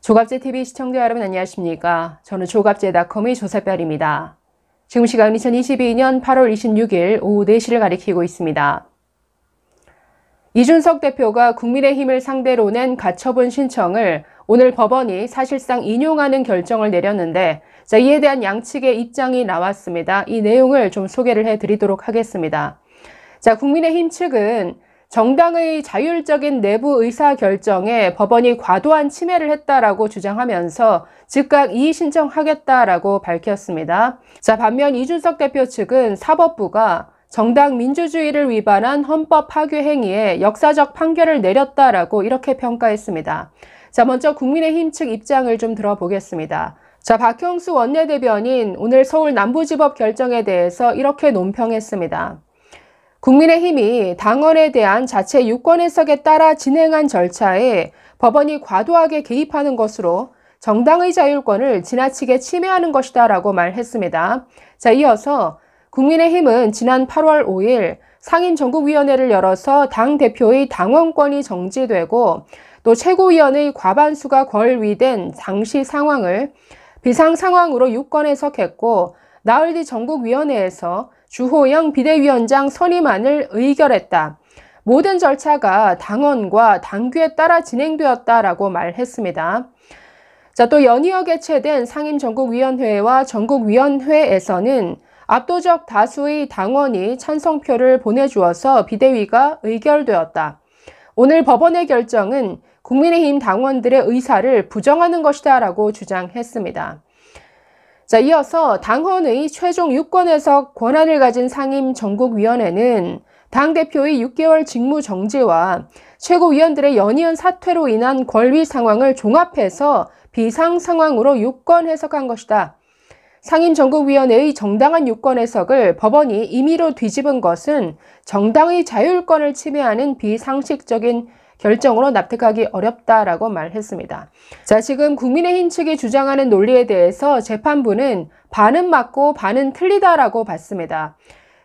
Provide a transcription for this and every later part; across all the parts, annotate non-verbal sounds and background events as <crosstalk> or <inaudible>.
조갑제TV 시청자 여러분 안녕하십니까? 저는 조갑제닷컴의 조사별입니다. 지금 시간 2022년 8월 26일 오후 4시를 가리키고 있습니다. 이준석 대표가 국민의힘을 상대로 낸 가처분 신청을 오늘 법원이 사실상 인용하는 결정을 내렸는데 자, 이에 대한 양측의 입장이 나왔습니다. 이 내용을 좀 소개를 해드리도록 하겠습니다. 자, 국민의힘 측은 정당의 자율적인 내부 의사결정에 법원이 과도한 침해를 했다라고 주장하면서 즉각 이의신청하겠다라고 밝혔습니다. 자, 반면 이준석 대표 측은 사법부가 정당 민주주의를 위반한 헌법 파괴 행위에 역사적 판결을 내렸다라고 이렇게 평가했습니다. 자, 먼저 국민의힘 측 입장을 좀 들어보겠습니다. 자, 박형수 원내대변인 오늘 서울 남부지법 결정에 대해서 이렇게 논평했습니다. 국민의힘이 당원에 대한 자체 유권 해석에 따라 진행한 절차에 법원이 과도하게 개입하는 것으로 정당의 자율권을 지나치게 침해하는 것이다 라고 말했습니다. 자, 이어서 국민의힘은 지난 8월 5일 상임전국위원회를 열어서 당대표의 당원권이 정지되고 또 최고위원의 과반수가 걸위된 당시 상황을 비상상황으로 유권 해석했고 나흘 뒤 전국위원회에서 주호영 비대위원장 선임안을 의결했다. 모든 절차가 당원과 당규에 따라 진행되었다라고 말했습니다. 자, 또 연이어 개최된 상임전국위원회와 전국위원회에서는 압도적 다수의 당원이 찬성표를 보내주어서 비대위가 의결되었다. 오늘 법원의 결정은 국민의힘 당원들의 의사를 부정하는 것이다 라고 주장했습니다. 자, 이어서 당헌의 최종 유권해석 권한을 가진 상임 전국위원회는 당대표의 6개월 직무 정지와 최고위원들의 연이은 사퇴로 인한 권위 상황을 종합해서 비상 상황으로 유권 해석한 것이다. 상임 전국위원회의 정당한 유권 해석을 법원이 임의로 뒤집은 것은 정당의 자율권을 침해하는 비상식적인 결정으로 납득하기 어렵다라고 말했습니다. 자, 지금 국민의힘 측이 주장하는 논리에 대해서 재판부는 반은 맞고 반은 틀리다라고 봤습니다.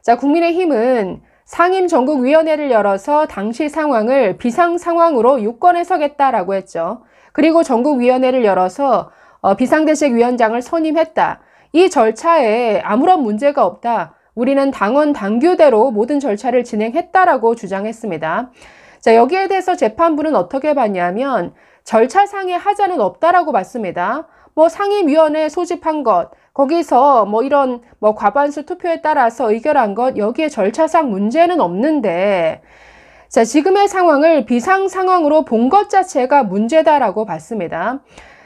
자, 국민의힘은 상임 전국위원회를 열어서 당시 상황을 비상 상황으로 유권해서겠다라고 했죠. 그리고 전국위원회를 열어서 어, 비상대책위원장을 선임했다. 이 절차에 아무런 문제가 없다. 우리는 당원 당규대로 모든 절차를 진행했다라고 주장했습니다. 자, 여기에 대해서 재판부는 어떻게 봤냐면 절차상의 하자는 없다라고 봤습니다. 뭐 상임위원회 소집한 것, 거기서 뭐 이런 뭐 과반수 투표에 따라서 의결한 것, 여기에 절차상 문제는 없는데, 자, 지금의 상황을 비상 상황으로 본 것 자체가 문제다라고 봤습니다.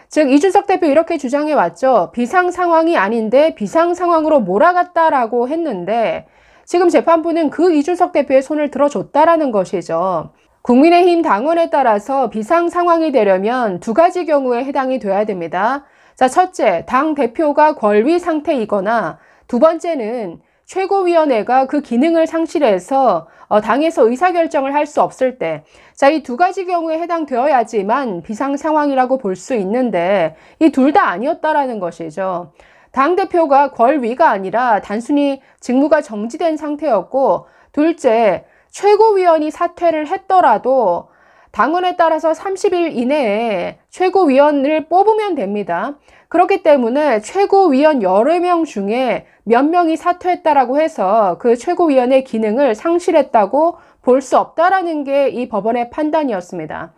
즉, 이준석 대표 이렇게 주장해 왔죠. 비상 상황이 아닌데 비상 상황으로 몰아갔다라고 했는데, 지금 재판부는 그 이준석 대표의 손을 들어줬다라는 것이죠. 국민의힘 당원에 따라서 비상 상황이 되려면 두 가지 경우에 해당이 돼야 됩니다. 자, 첫째, 당 대표가 권위 상태이거나 두 번째는 최고위원회가 그 기능을 상실해서 어, 당에서 의사결정을 할 수 없을 때, 자, 이 두 가지 경우에 해당되어야지만 비상 상황이라고 볼 수 있는데, 이 둘 다 아니었다라는 것이죠. 당대표가 권위가 아니라 단순히 직무가 정지된 상태였고, 둘째, 최고위원이 사퇴를 했더라도 당원에 따라서 30일 이내에 최고위원을 뽑으면 됩니다. 그렇기 때문에 최고위원 여러 명 중에 몇 명이 사퇴했다라고 해서 그 최고위원의 기능을 상실했다고 볼 수 없다라는 게 이 법원의 판단이었습니다.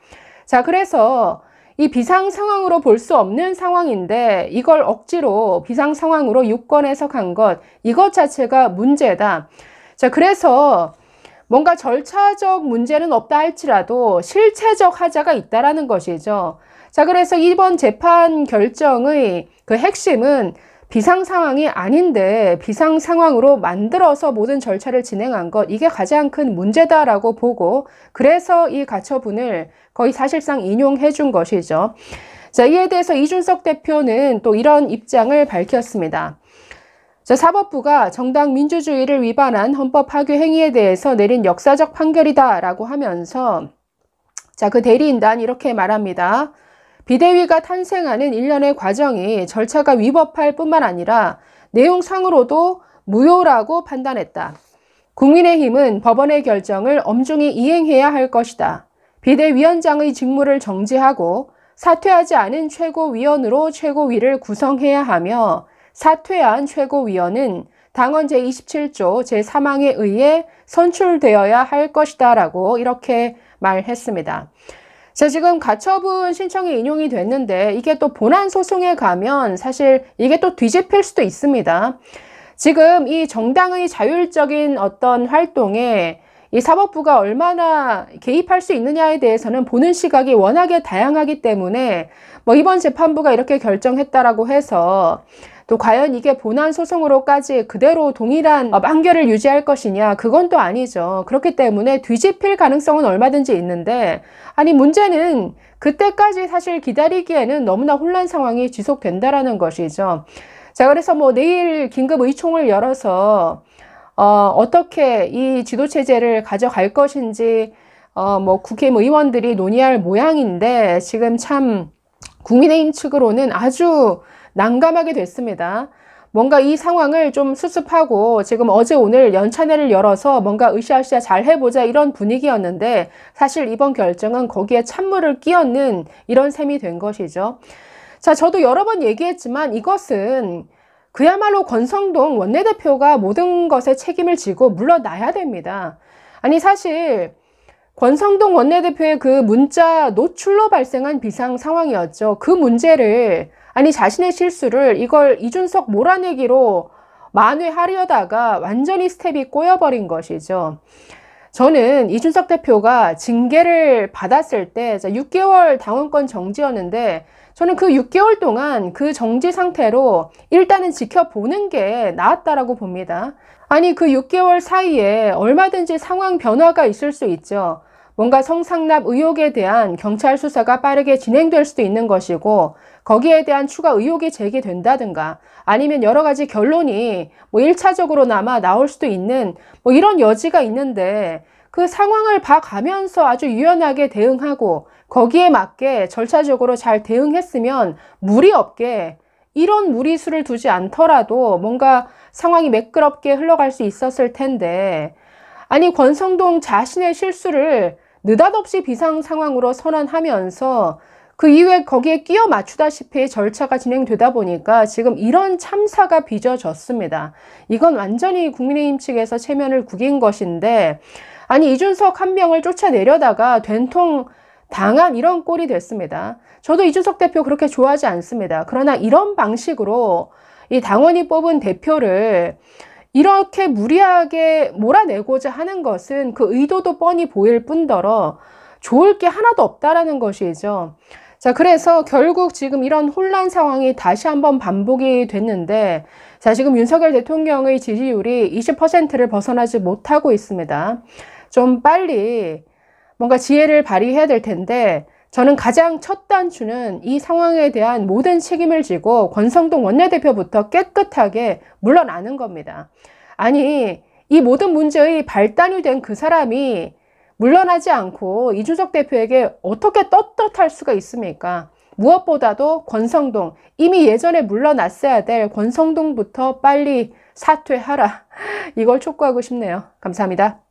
자, 그래서 이 비상 상황으로 볼 수 없는 상황인데 이걸 억지로 비상 상황으로 유권 해석한 것 이것 자체가 문제다. 자, 그래서 뭔가 절차적 문제는 없다 할지라도 실체적 하자가 있다라는 것이죠. 자, 그래서 이번 재판 결정의 그 핵심은 비상 상황이 아닌데 비상 상황으로 만들어서 모든 절차를 진행한 것 이게 가장 큰 문제다라고 보고 그래서 이 가처분을 거의 사실상 인용해 준 것이죠. 자, 이에 대해서 이준석 대표는 또 이런 입장을 밝혔습니다. 저 사법부가 정당 민주주의를 위반한 헌법 파괴 행위에 대해서 내린 역사적 판결이다라고 하면서 자, 그 대리인단 이렇게 말합니다. 비대위가 탄생하는 일련의 과정이 절차가 위법할 뿐만 아니라 내용상으로도 무효라고 판단했다. 국민의힘은 법원의 결정을 엄중히 이행해야 할 것이다. 비대위원장의 직무를 정지하고 사퇴하지 않은 최고위원으로 최고위를 구성해야 하며 사퇴한 최고위원은 당헌 제27조 제3항에 의해 선출되어야 할 것이다 라고 이렇게 말했습니다. 자, 지금 가처분 신청이 인용이 됐는데 이게 또 본안 소송에 가면 사실 이게 또 뒤집힐 수도 있습니다. 지금 이 정당의 자율적인 어떤 활동에 이 사법부가 얼마나 개입할 수 있느냐에 대해서는 보는 시각이 워낙에 다양하기 때문에 뭐 이번 재판부가 이렇게 결정했다라고 해서 또 과연 이게 본안 소송으로까지 그대로 동일한 어, 판결을 유지할 것이냐 그건 또 아니죠. 그렇기 때문에 뒤집힐 가능성은 얼마든지 있는데 아니 문제는 그때까지 사실 기다리기에는 너무나 혼란 상황이 지속된다라는 것이죠. 자 그래서 뭐 내일 긴급 의총을 열어서 어, 어떻게 이 지도체제를 가져갈 것인지 어, 뭐 국회 의원들이 논의할 모양인데 지금 참 국민의힘 측으로는 아주 난감하게 됐습니다. 뭔가 이 상황을 좀 수습하고 지금 어제 오늘 연차내를 열어서 뭔가 으쌰으쌰 잘 해보자 이런 분위기였는데 사실 이번 결정은 거기에 찬물을 끼얹는 이런 셈이 된 것이죠. 자, 저도 여러 번 얘기했지만 이것은 그야말로 권성동 원내대표가 모든 것에 책임을 지고 물러나야 됩니다. 아니, 사실 권성동 원내대표의 그 문자 노출로 발생한 비상 상황이었죠. 그 문제를 아니 자신의 실수를 이걸 이준석 몰아내기로 만회하려다가 완전히 스텝이 꼬여버린 것이죠. 저는 이준석 대표가 징계를 받았을 때 6개월 당원권 정지였는데 저는 그 6개월 동안 그 정지 상태로 일단은 지켜보는 게 나았다라고 봅니다. 아니 그 6개월 사이에 얼마든지 상황 변화가 있을 수 있죠. 뭔가 성상납 의혹에 대한 경찰 수사가 빠르게 진행될 수도 있는 것이고 거기에 대한 추가 의혹이 제기된다든가 아니면 여러 가지 결론이 뭐 1차적으로나마 나올 수도 있는 뭐 이런 여지가 있는데 그 상황을 봐가면서 아주 유연하게 대응하고 거기에 맞게 절차적으로 잘 대응했으면 무리 없게 이런 무리수를 두지 않더라도 뭔가 상황이 매끄럽게 흘러갈 수 있었을 텐데 아니 권성동 자신의 실수를 느닷없이 비상 상황으로 선언하면서 그 이후에 거기에 끼어 맞추다시피 절차가 진행되다 보니까 지금 이런 참사가 빚어졌습니다. 이건 완전히 국민의힘 측에서 체면을 구긴 것인데 아니 이준석 한 명을 쫓아내려다가 된통 당한 이런 꼴이 됐습니다. 저도 이준석 대표 그렇게 좋아하지 않습니다. 그러나 이런 방식으로 이 당원이 뽑은 대표를 이렇게 무리하게 몰아내고자 하는 것은 그 의도도 뻔히 보일 뿐더러 좋을 게 하나도 없다라는 것이죠. 자, 그래서 결국 지금 이런 혼란 상황이 다시 한번 반복이 됐는데, 자, 지금 윤석열 대통령의 지지율이 20%를 벗어나지 못하고 있습니다. 좀 빨리 뭔가 지혜를 발휘해야 될 텐데, 저는 가장 첫 단추는 이 상황에 대한 모든 책임을 지고 권성동 원내대표부터 깨끗하게 물러나는 겁니다. 아니, 이 모든 문제의 발단이 된 그 사람이 물러나지 않고 이준석 대표에게 어떻게 떳떳할 수가 있습니까? 무엇보다도 권성동, 이미 예전에 물러났어야 될 권성동부터 빨리 사퇴하라. <laughs> 이걸 촉구하고 싶네요. 감사합니다.